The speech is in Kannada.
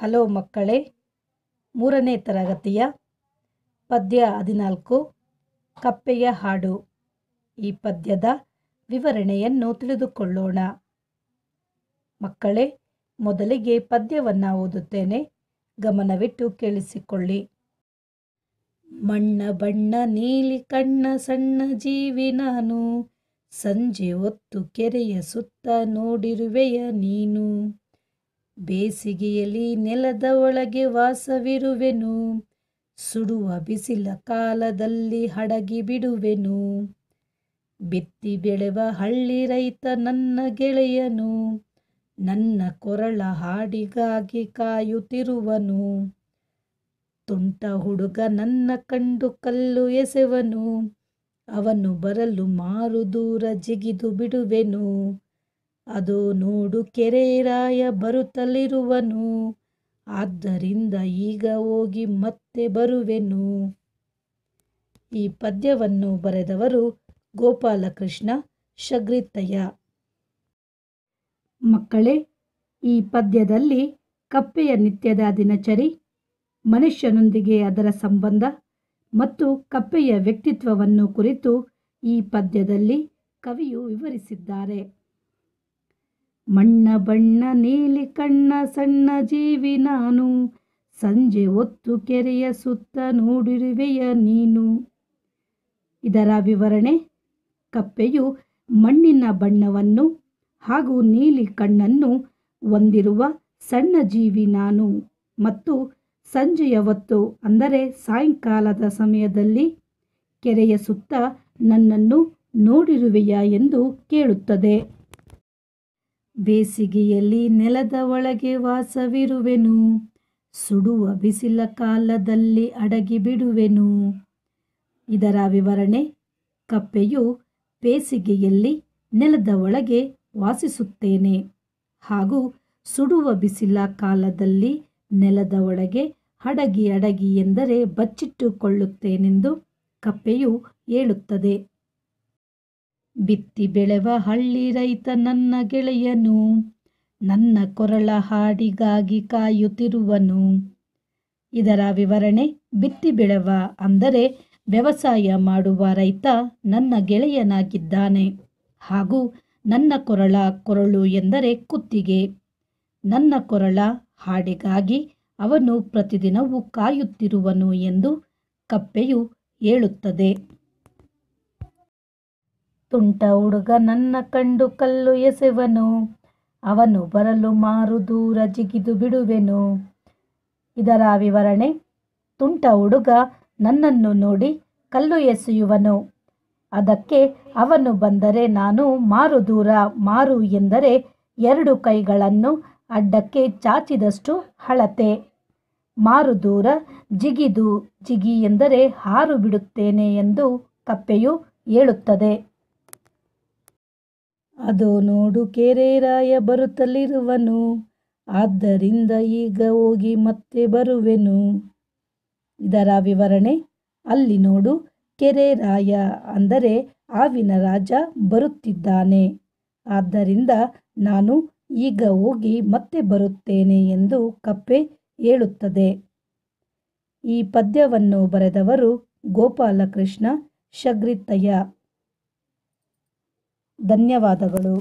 ಹಲೋ ಮಕ್ಕಳೇ ಮೂರನೇ ತರಗತಿಯ ಪದ್ಯ ಹದಿನಾಲ್ಕು ಕಪ್ಪೆಯ ಹಾಡು ಈ ಪದ್ಯದ ವಿವರಣೆಯನ್ನು ತಿಳಿದುಕೊಳ್ಳೋಣ ಮಕ್ಕಳೇ ಮೊದಲಿಗೆ ಪದ್ಯವನ್ನು ಓದುತ್ತೇನೆ ಗಮನವಿಟ್ಟು ಕೇಳಿಸಿಕೊಳ್ಳಿ ಮಣ್ಣ ಬಣ್ಣ ನೀಲಿ ಕಣ್ಣ ಸಣ್ಣ ಜೀವಿ ನಾನು ಸಂಜೆ ಹೊತ್ತು ಕೆರೆಯ ಸುತ್ತ ನೋಡಿರುವೆಯ ನೀನು ಬೇಸಿಗೆಯಲ್ಲಿ ನೆಲದ ಒಳಗೆ ವಾಸವಿರುವೆನು ಸುಡುವ ಬಿಸಿಲ ಕಾಲದಲ್ಲಿ ಹಡಗಿ ಬಿಡುವೆನು ಬಿತ್ತಿ ಬೆಳೆವ ಹಳ್ಳಿ ರೈತ ನನ್ನ ಗೆಳೆಯನು ನನ್ನ ಕೊರಳ ಹಾಡಿಗಾಗಿ ಕಾಯುತ್ತಿರುವನು ತುಂಟ ಹುಡುಗ ನನ್ನ ಕಂಡು ಕಲ್ಲು ಎಸೆವನು ಅವನು ಬರಲು ಮಾರು ದೂರ ಜಿಗಿದು ಬಿಡುವೆನು ಅದು ನೋಡು ಕೆರೆರಾಯ ಬರುತ್ತಲಿರುವನು ಆದ್ದರಿಂದ ಈಗ ಹೋಗಿ ಮತ್ತೆ ಬರುವೆನು ಈ ಪದ್ಯವನ್ನು ಬರೆದವರು ಗೋಪಾಲಕೃಷ್ಣ ಶಗ್ರಿತಯ್ಯ ಮಕ್ಕಳೇ ಈ ಪದ್ಯದಲ್ಲಿ ಕಪ್ಪೆಯ ನಿತ್ಯದ ದಿನಚರಿ ಮನುಷ್ಯನೊಂದಿಗೆ ಅದರ ಸಂಬಂಧ ಮತ್ತು ಕಪ್ಪೆಯ ವ್ಯಕ್ತಿತ್ವವನ್ನು ಕುರಿತು ಈ ಪದ್ಯದಲ್ಲಿ ಕವಿಯು ವಿವರಿಸಿದ್ದಾರೆ ಮಣ್ಣ ಬಣ್ಣ ನೀಲಿ ಕಣ್ಣ ಸಣ್ಣ ಜೀವಿ ನಾನು ಸಂಜೆ ಹೊತ್ತು ಕೆರೆಯ ಸುತ್ತ ನೋಡಿರುವೆಯ ನೀನು ಇದರ ವಿವರಣೆ ಕಪ್ಪೆಯು ಮಣ್ಣಿನ ಬಣ್ಣವನ್ನು ಹಾಗೂ ನೀಲಿ ಕಣ್ಣನ್ನು ಹೊಂದಿರುವ ಸಣ್ಣ ಜೀವಿ ನಾನು ಮತ್ತು ಸಂಜೆಯ ಹೊತ್ತು ಅಂದರೆ ಸಾಯಂಕಾಲದ ಸಮಯದಲ್ಲಿ ಕೆರೆಯ ಸುತ್ತ ನನ್ನನ್ನು ನೋಡಿರುವೆಯಾ ಎಂದು ಕೇಳುತ್ತದೆ ಬೇಸಿಗೆಯಲ್ಲಿ ನೆಲದ ಒಳಗೆ ವಾಸವಿರುವೆನು ಸುಡುವ ಬಿಸಿಲ ಕಾಲದಲ್ಲಿ ಅಡಗಿ ಬಿಡುವೆನು ಇದರ ವಿವರಣೆ ಕಪ್ಪೆಯು ಬೇಸಿಗೆಯಲ್ಲಿ ನೆಲದ ಒಳಗೆ ವಾಸಿಸುತ್ತೇನೆ ಹಾಗೂ ಸುಡುವ ಬಿಸಿಲ ಕಾಲದಲ್ಲಿ ನೆಲದ ಒಳಗೆ ಅಡಗಿ ಅಡಗಿ ಎಂದರೆ ಬಚ್ಚಿಟ್ಟುಕೊಳ್ಳುತ್ತೇನೆಂದು ಕಪ್ಪೆಯು ಹೇಳುತ್ತದೆ ಬಿತ್ತಿ ಬೆಳೆವ ಹಳ್ಳಿ ರೈತ ನನ್ನ ಗೆಳೆಯನು ನನ್ನ ಕೊರಳ ಹಾಡಿಗಾಗಿ ಕಾಯುತ್ತಿರುವನು ಇದರ ವಿವರಣೆ ಬಿತ್ತಿ ಬೆಳೆವ ಅಂದರೆ ವ್ಯವಸಾಯ ಮಾಡುವ ರೈತ ನನ್ನ ಗೆಳೆಯನಾಗಿದ್ದಾನೆ ಹಾಗೂ ನನ್ನ ಕೊರಳ ಕೊರಳು ಎಂದರೆ ಕುತ್ತಿಗೆ ನನ್ನ ಕೊರಳ ಹಾಡಿಗಾಗಿ ಅವನು ಪ್ರತಿದಿನವೂ ಕಾಯುತ್ತಿರುವನು ಎಂದು ಕಪ್ಪೆಯು ಹೇಳುತ್ತದೆ ತುಂಟ ಹುಡುಗ ನನ್ನ ಕಂಡು ಕಲ್ಲು ಎಸೆವನು ಅವನು ಬರಲು ಮಾರು ದೂರ ಜಿಗಿದು ಬಿಡುವೆನು ಇದರ ವಿವರಣೆ ತುಂಟ ಹುಡುಗ ನನ್ನನ್ನು ನೋಡಿ ಕಲ್ಲು ಎಸೆಯುವನು ಅದಕ್ಕೆ ಅವನು ಬಂದರೆ ನಾನು ಮಾರು ದೂರ ಮಾರು ಎಂದರೆ ಎರಡು ಕೈಗಳನ್ನು ಅಡ್ಡಕ್ಕೆ ಚಾಚಿದಷ್ಟು ಹಳತೆ ಮಾರು ದೂರ ಜಿಗಿದು ಜಿಗಿ ಎಂದರೆ ಹಾರು ಬಿಡುತ್ತೇನೆ ಎಂದು ಕಪ್ಪೆಯು ಹೇಳುತ್ತದೆ ಅದೋ ನೋಡು ಕೇರೇರಾಯ ಬರುತ್ತಲಿರುವನು ಆದ್ದರಿಂದ ಈಗ ಹೋಗಿ ಮತ್ತೆ ಬರುವೆನು ಇದರ ವಿವರಣೆ ಅಲ್ಲಿ ನೋಡು ಕೆರೆ ರಾಯ ಅಂದರೆ ಆವಿನ ರಾಜ ಬರುತ್ತಿದ್ದಾನೆ ಆದ್ದರಿಂದ ನಾನು ಈಗ ಹೋಗಿ ಮತ್ತೆ ಬರುತ್ತೇನೆ ಎಂದು ಕಪ್ಪೆ ಹೇಳುತ್ತದೆ ಈ ಪದ್ಯವನ್ನು ಬರೆದವರು ಗೋಪಾಲಕೃಷ್ಣ ಶಗ್ರಿತ್ತಯ್ಯ ಧನ್ಯವಾದಗಳು